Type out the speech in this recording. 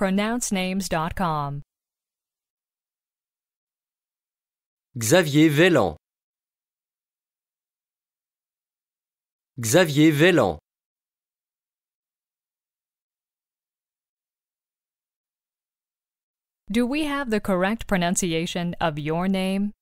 pronouncenames.com. Xavier Vélan Xavier Vélan Do we have the correct pronunciation of your name?